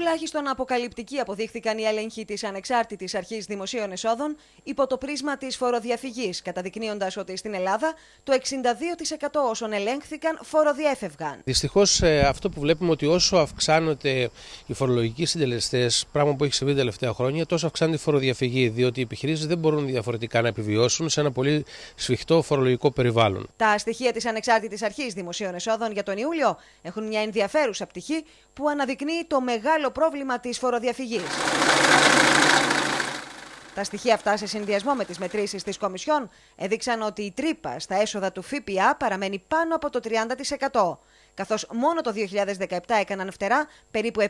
τουλάχιστον αποκαλυπτικοί αποδείχθηκαν οι έλεγχοι της ανεξάρτητης αρχής δημοσίων εσόδων υπό το πρίσμα της φοροδιαφυγής, καταδεικνύοντας ότι στην Ελλάδα το 62% όσων ελέγχθηκαν φοροδιέφευγαν. Δυστυχώς ε, αυτό που βλέπουμε ότι όσο αυξάνονται οι φορολογικοί συντελεστές, πράγμα που έχει συμβεί τα τελευταία χρόνια, τόσο αυξάνεται η φοροδιαφυγή, διότι οι επιχειρήσεις δεν μπορούν διαφορετικά να επιβιώσουν σε ένα πολύ σφιχτό φορολογικό περιβάλλον. Τα στοιχεία της ανεξάρτητης αρχής δημοσίων εσόδων για τον Ιούλιο έχουν μια ενδιαφέρουσα πτυχή που αναδεικνύει το μεγάλο πρόβλημα της φοροδιαφυγής. Τα στοιχεία αυτά σε συνδυασμό με τις μετρήσεις της Κομισιόν έδειξαν ότι η τρύπα στα έσοδα του ΦΠΑ παραμένει πάνω από το 30%, καθώς μόνο το 2017 έκαναν φτερά περίπου 7,5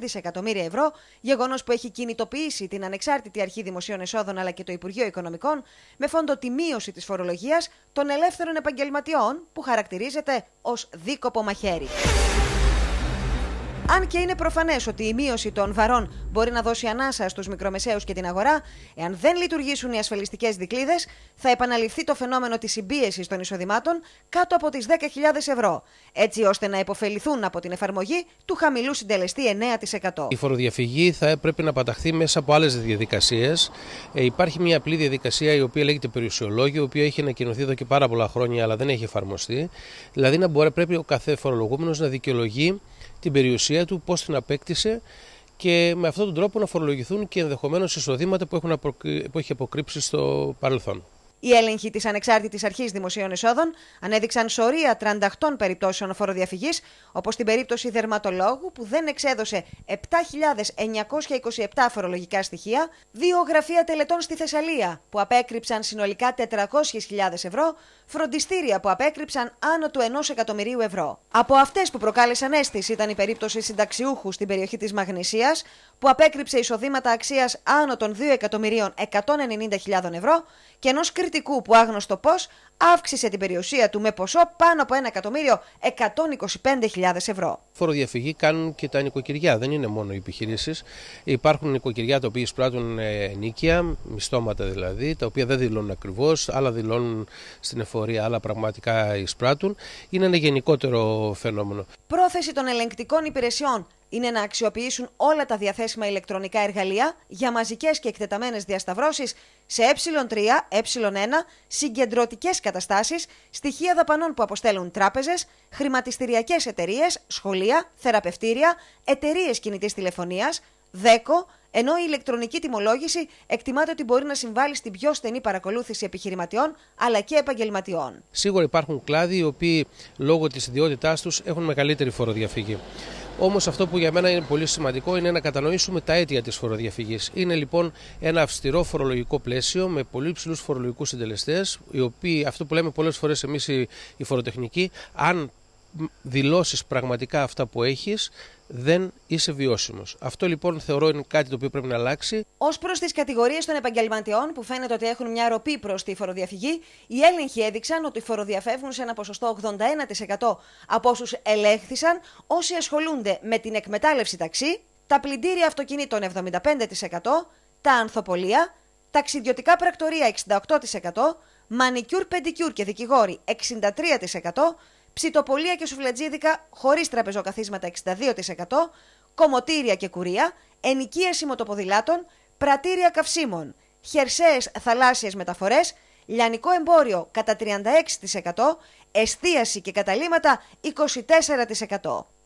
δισεκατομμύρια ευρώ, γεγονός που έχει κινητοποιήσει την ανεξάρτητη Αρχή Δημοσίων Εσόδων αλλά και το Υπουργείο Οικονομικών με φόντο τη μείωση της φορολογίας των ελεύθερων επαγγελματιών που χαρακτηρίζεται ως δίκοπο μαχαίρι. Αν και είναι προφανές ότι η μείωση των βαρών μπορεί να δώσει ανάσα στους μικρομεσαίους και την αγορά, εάν δεν λειτουργήσουν οι ασφαλιστικές δικλείδε, θα επαναληφθεί το φαινόμενο της συμπίεσης των εισοδημάτων κάτω από τις 10.000 ευρώ, έτσι ώστε να υποφεληθούν από την εφαρμογή του χαμηλού συντελεστή 9%. Η φοροδιαφυγή θα πρέπει να παταχθεί μέσα από άλλες διαδικασίες. Ε, υπάρχει μια απλή διαδικασία η οποία λέγεται περιουσιολόγιο, η οποία έχει ανακοινωθεί εδώ και πάρα πολλά χρόνια, αλλά δεν έχει εφαρμοστεί. Δηλαδή, να μπορεί, πρέπει ο κάθε φορολογούμενος να δικαιολογεί την περιουσία του, πώς την απέκτησε και με αυτόν τον τρόπο να φορολογηθούν και ενδεχομένως εισοδήματα που, έχουν που έχει αποκρύψει στο παρελθόν. Οι έλεγχοι της Ανεξάρτητης Αρχής Δημοσίων Εσόδων ανέδειξαν σωρία 38 περιπτώσεων φοροδιαφυγής, όπως την περίπτωση δερματολόγου που δεν εξέδωσε 7.927 φορολογικά στοιχεία, δύο γραφεία τελετών στη Θεσσαλία που απέκρυψαν συνολικά 400.000 ευρώ, φροντιστήρια που απέκρυψαν άνω του 1 εκατομμυρίου ευρώ. Από αυτές που προκάλεσαν αίσθηση ήταν η περίπτωση συνταξιούχου στην περιοχή της Μαγνησίας, που απέκρυψε εισοδήματα αξίας άνω των 2.190.000 ευρώ και ενός Δυτικού που άγνωστο πώς αύξησε την περιουσία του με ποσό πάνω από 1.125.000 ευρώ. Φοροδιαφυγή κάνουν και τα νοικοκυριά, δεν είναι μόνο οι επιχειρήσεις. Υπάρχουν νοικοκυριά τα οποία εισπράττουν ε, νίκια, μισθώματα δηλαδή, τα οποία δεν δηλώνουν ακριβώς, άλλα δηλώνουν στην εφορία, άλλα πραγματικά εισπράττουν. Είναι ένα γενικότερο φαινόμενο. Πρόθεση των ελεγκτικών υπηρεσιών είναι να αξιοποιήσουν όλα τα διαθέσιμα ηλεκτρονικά εργαλεία για μαζικές και εκτεταμένες διασταυρώσεις σε ε3, ε1, συγκεντρωτικές καταστάσεις, στοιχεία δαπανών που αποστέλουν τράπεζες, χρηματιστηριακές εταιρείες, σχολεία, θεραπευτήρια, εταιρείες κινητής τηλεφωνίας, δέκο, ενώ η ηλεκτρονική τιμολόγηση εκτιμάται ότι μπορεί να συμβάλλει στην πιο στενή παρακολούθηση επιχειρηματιών αλλά και επαγγελματιών. Σίγουρα υπάρχουν κλάδοι οι οποίοι λόγω της ιδιότητάς τους έχουν μεγαλύτερη φοροδιαφύγη. Όμως αυτό που για μένα είναι πολύ σημαντικό είναι να κατανοήσουμε τα αίτια της φοροδιαφυγής. Είναι λοιπόν ένα αυστηρό φορολογικό πλαίσιο με πολύ ψηλού φορολογικούς συντελεστές, οι οποίοι, αυτό που λέμε πολλές φορές εμείς οι φοροτεχνικοί, αν δηλώσεις πραγματικά αυτά που έχεις δεν είσαι βιώσιμος. Αυτό λοιπόν θεωρώ είναι κάτι το οποίο πρέπει να αλλάξει. Ως προς τις κατηγορίες των επαγγελματιών που φαίνεται ότι έχουν μια ροπή προς τη φοροδιαφυγή, οι έλεγχοι έδειξαν ότι φοροδιαφεύγουν σε ένα ποσοστό 81% από όσους ελέγχθησαν όσοι ασχολούνται με την εκμετάλλευση ταξί, τα πλυντήρια αυτοκινήτων 75%, τα ανθοπολία, ταξιδιωτικά πρακτορία 68%, μανικιούρ πεντικιούρ και δικηγόροι 63%, ψητοπολία και σουφλατζίδικα χωρίς τραπεζοκαθίσματα 62%, κομωτήρια και κουρία, ενοικίαση μοτοποδηλάτων, πρατήρια καυσίμων, χερσαίες θαλάσσιες μεταφορές, λιανικό εμπόριο κατά 36%, εστίαση και καταλήματα 24%.